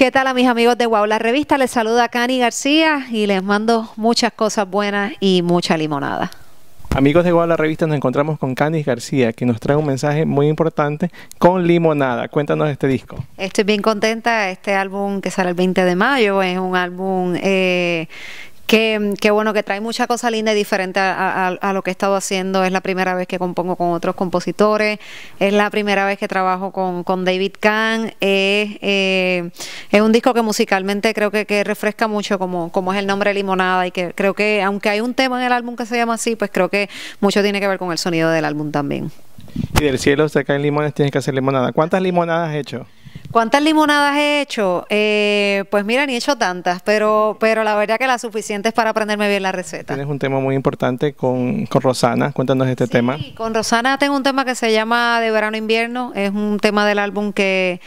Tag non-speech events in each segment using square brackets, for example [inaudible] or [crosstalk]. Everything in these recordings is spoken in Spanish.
¿Qué tal a mis amigos de Wow? La revista les saluda Cani García y les mando muchas cosas buenas y mucha limonada. Amigos de Wow, la revista, nos encontramos con Cani García, que nos trae un mensaje muy importante con Limonada. Cuéntanos este disco. Estoy bien contenta. Este álbum que sale el 20 de mayo es un álbum eh, que, bueno, que trae mucha cosa linda y diferente a, lo que he estado haciendo. Es la primera vez que compongo con otros compositores, es la primera vez que trabajo con, David Kahn. Eh, es, un disco que musicalmente creo que, refresca mucho, como, como es el nombre Limonada, y que creo que, aunque hay un tema en el álbum que se llama así, pues creo que mucho tiene que ver con el sonido del álbum también. Y del cielo se caen limones, tienes que hacer limonada. ¿Cuántas limonadas has hecho? ¿Cuántas limonadas he hecho? Eh, pues mira, ni he hecho tantas, pero, pero la verdad que las suficientes para aprenderme bien la receta. Tienes un tema muy importante con, con Rosana. Cuéntanos este sí, tema. Con Rosana tengo un tema que se llama De verano-invierno. Es un tema del álbum que,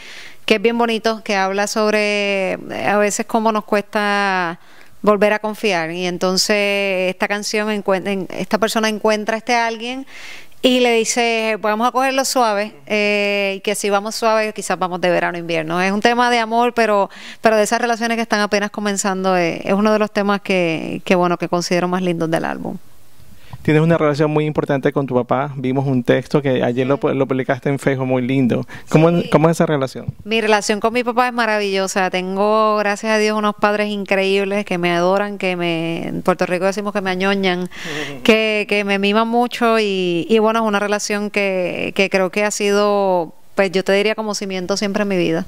es bien bonito, que habla sobre eh, a veces cómo nos cuesta volver a confiar. Y entonces esta canción, esta persona encuentra a este alguien y le dice, vamos a cogerlo suave, eh, que si vamos suave, quizás vamos de verano a invierno. Es un tema de amor, pero, pero de esas relaciones que están apenas comenzando, eh, es uno de los temas que, que, bueno, que considero más lindos del álbum tienes una relación muy importante con tu papá. Vimos un texto que ayer lo, lo publicaste en Facebook muy lindo. ¿Cómo, es esa relación? Mi relación con mi papá es maravillosa. Tengo, gracias a Dios, unos padres increíbles que me adoran, que me, en Puerto Rico decimos que me añoñan, [laughs] que, me miman mucho y, bueno, es una relación que, que creo que ha sido, pues yo te diría como cimiento siempre en mi vida.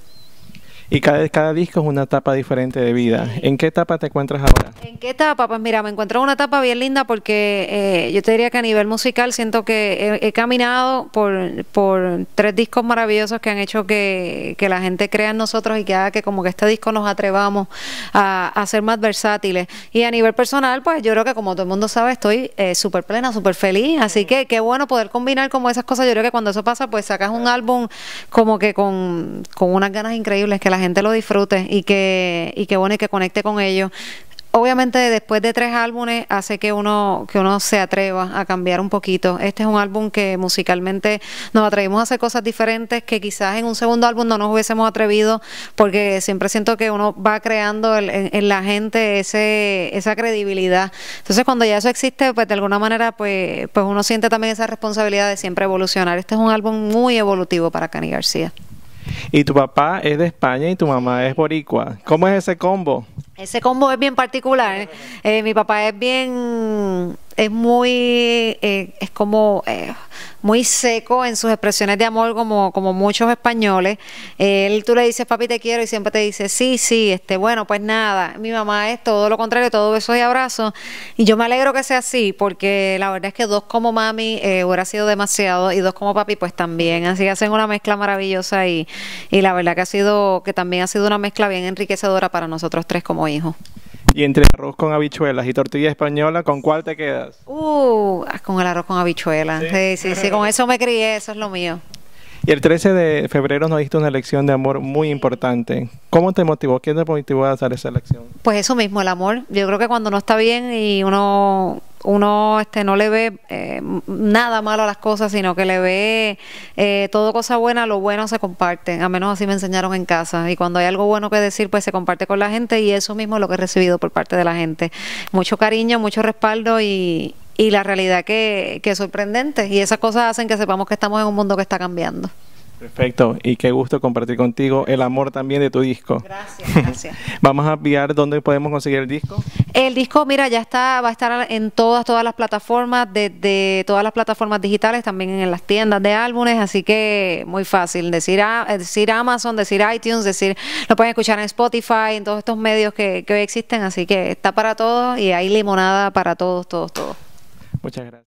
Y cada, disco es una etapa diferente de vida. ¿En qué etapa te encuentras ahora? ¿En qué etapa? Pues mira, me encuentro en una etapa bien linda porque eh, yo te diría que a nivel musical siento que he, caminado por, tres discos maravillosos que han hecho que, la gente crea en nosotros y que haga que como que este disco nos atrevamos a, ser más versátiles. Y a nivel personal, pues yo creo que como todo el mundo sabe, estoy eh, súper plena, súper feliz. Así que qué bueno poder combinar como esas cosas. Yo creo que cuando eso pasa, pues sacas un álbum como que con, con unas ganas increíbles que la gente lo disfrute y que, y que bueno, que conecte con ellos obviamente después de tres álbumes hace que uno que uno se atreva a cambiar un poquito. Este es un álbum que musicalmente nos atrevimos a hacer cosas diferentes que quizás en un segundo álbum no nos hubiésemos atrevido porque siempre siento que uno va creando en, la gente ese esa credibilidad. Entonces cuando ya eso existe, pues de alguna manera pues pues uno siente también esa responsabilidad de siempre evolucionar. Este es un álbum muy evolutivo para Cani García. Y tu papá es de España y tu mamá es boricua. ¿Cómo es ese combo? Ese combo es bien particular. ¿eh? Eh, mi papá es bien es muy, eh, es como eh, muy seco en sus expresiones de amor, como, como muchos españoles. Él, tú le dices, papi, te quiero, y siempre te dice, sí, sí, este, bueno, pues nada. Mi mamá es todo lo contrario, todo besos y abrazos. Y yo me alegro que sea así, porque la verdad es que dos como mami eh, hubiera sido demasiado, y dos como papi, pues también. Así hacen una mezcla maravillosa y, y la verdad que ha sido, que también ha sido una mezcla bien enriquecedora para nosotros tres como hijos. Y entre arroz con habichuelas y tortilla española, ¿con cuál te quedas? Uh, ah, con el arroz con habichuelas. Sí, sí, sí, con eso me crié, eso es lo mío. Y el 13 de febrero nos diste una lección de amor muy importante. ¿Cómo te motivó? ¿Quién te motivó a hacer esa lección? Pues eso mismo, el amor. Yo creo que cuando no está bien y uno uno este, no le ve eh, nada malo a las cosas, sino que le ve eh, todo cosa buena, lo bueno se comparte, a menos así me enseñaron en casa. Y cuando hay algo bueno que decir, pues se comparte con la gente y eso mismo es lo que he recibido por parte de la gente. Mucho cariño, mucho respaldo y, y la realidad que, que es sorprendente. Y esas cosas hacen que sepamos que estamos en un mundo que está cambiando. Perfecto, y qué gusto compartir contigo el amor también de tu disco. Gracias, gracias. [laughs] Vamos a enviar dónde podemos conseguir el disco. El disco, mira, ya está, va a estar en todas, todas las plataformas, desde de todas las plataformas digitales, también en las tiendas de álbumes, así que muy fácil. Decir, eh, decir Amazon, decir iTunes, decir, lo pueden escuchar en Spotify, en todos estos medios que, que hoy existen, así que está para todos y hay limonada para todos, todos, todos. Muchas gracias.